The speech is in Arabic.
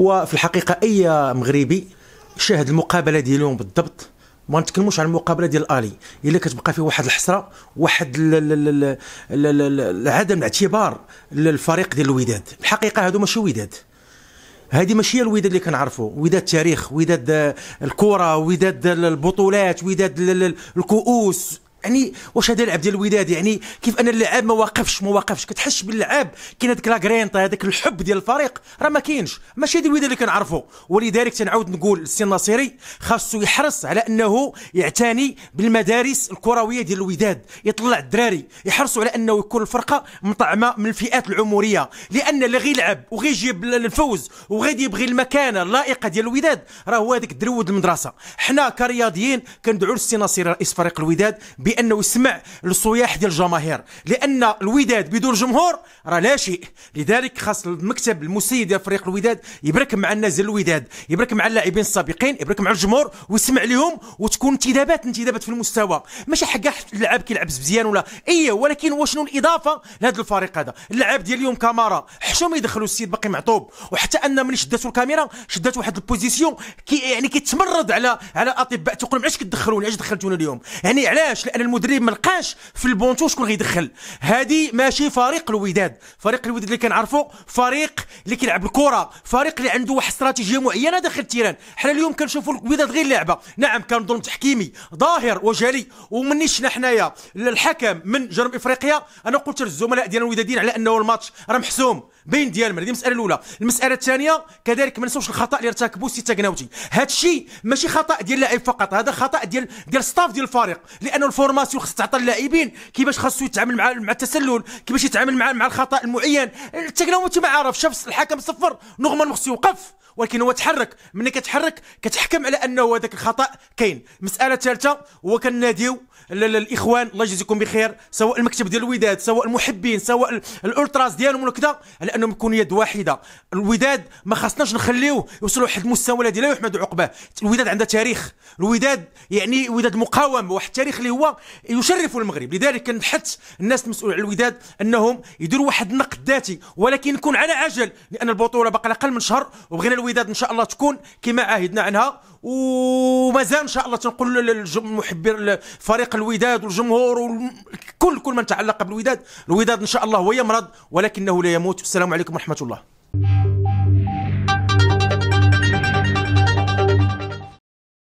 وفي الحقيقه اي مغربي شاهد المقابله ديالهم بالضبط ما نتكلموش على المقابله ديال الالي الا كتبقى فيه واحد الحسره واحد عدم الاعتبار للفريق ديال الوداد الحقيقه هادو ماشي وداد هذه ماشي هي الوداد اللي كنعرفوا وداد التاريخ وداد الكره وداد البطولات وداد الكؤوس يعني واش هذا اللعب ديال الوداد يعني كيف ان اللعاب ما واقفش ما واقفش كتحس باللعاب كاين هذيك لاكرينطا هذاك الحب ديال الفريق راه ما كاينش ماشي هذا الوداد اللي كنعرفوا ولذلك تنعاود نقول السي الناصري خاصو يحرص على انه يعتني بالمدارس الكرويه ديال الوداد يطلع الدراري يحرصوا على انه يكون الفرقه مطعمه من الفئات العمريه لان اللي غيلعب وغيجيب الفوز وغادي يبغي المكانه اللائقه ديال الوداد راه هو هذاك الدرود المدرسه حنا كرياضيين كندعوا للسي ناصري رئيس فريق الوداد بانه يسمع للصياح ديال الجماهير لان الوداد بدون جمهور راه لا شيء لذلك خاص المكتب المسيد ديال فريق الوداد يبرك مع الناس ديال الوداد يبرك مع اللاعبين السابقين يبرك مع الجمهور ويسمع لهم وتكون انتدابات انتدابات في المستوى ماشي حكا اللاعب كيلعب مزيان ولا اي ولكن وشنو الاضافه لهذا الفريق هذا اللاعب ديال اليوم كامارا حشوم يدخلوا السيد باقي معطوب وحتى ان ملي شداتو الكاميرا شدات واحد البوزيسيون كي يعني كيتمرد على على اطباء تقول علاش كتدخلوني علاش دخلتونا اليوم يعني علاش لان ان المدرب ما لقاش في البونتو شكون غيدخل هذه ماشي فريق الوداد فريق الوداد اللي كنعرفوا فريق اللي كيلعب الكره فريق اللي عنده واحد استراتيجيه معينه داخل التيران حنا اليوم كنشوفوا الوداد غير لعبه نعم كان ظلم تحكيمي ظاهر وجلي ومنيشنا حنايا الحكم من جنوب افريقيا انا قلت للزملاء ديال الودادين على انه الماتش راه محسوم بين ديال هذه المساله الاولى المساله الثانيه كذلك ما نساوش الخطا اللي ارتكبوه سي تاكناوتي هذا الشيء ماشي خطا ديال اللاعب فقط هذا خطا ديال ديال ستاف ديال الفريق لانه الفرق فورماسيون خص تعطى اللاعبين كيفاش خاصو يتعامل مع مع التسلل كيفاش يتعامل مع مع الخطا المعين انت ما عارف شاف الحكم صفر نغمة خصو يوقف ولكن هو تحرك ملي كتحرك كتحكم على انه هذاك الخطا كاين مساله ثالثه هو كناديو الاخوان الله يجزيكم بخير سواء المكتب ديال الوداد سواء المحبين سواء الالتراس ديالهم ولا كذا على انهم يكونوا يد واحده الوداد ما خصناش نخليوه يوصلوا لواحد المستوى الذي لا يحمد عقباه الوداد عندها تاريخ الوداد يعني وداد مقاومه واحد التاريخ اللي هو يشرف المغرب لذلك كنحث الناس المسؤولين على الوداد انهم يديروا واحد النقد ذاتي ولكن يكون على عجل لان البطوله باقي اقل من شهر وبغينا الوداد ان شاء الله تكون كما عهدنا عنها ومازال ان شاء الله تنقول للمحبين فريق الوداد والجمهور وكل كل من تعلق بالوداد الوداد ان شاء الله هو يمرض ولكنه لا يموت والسلام عليكم ورحمه الله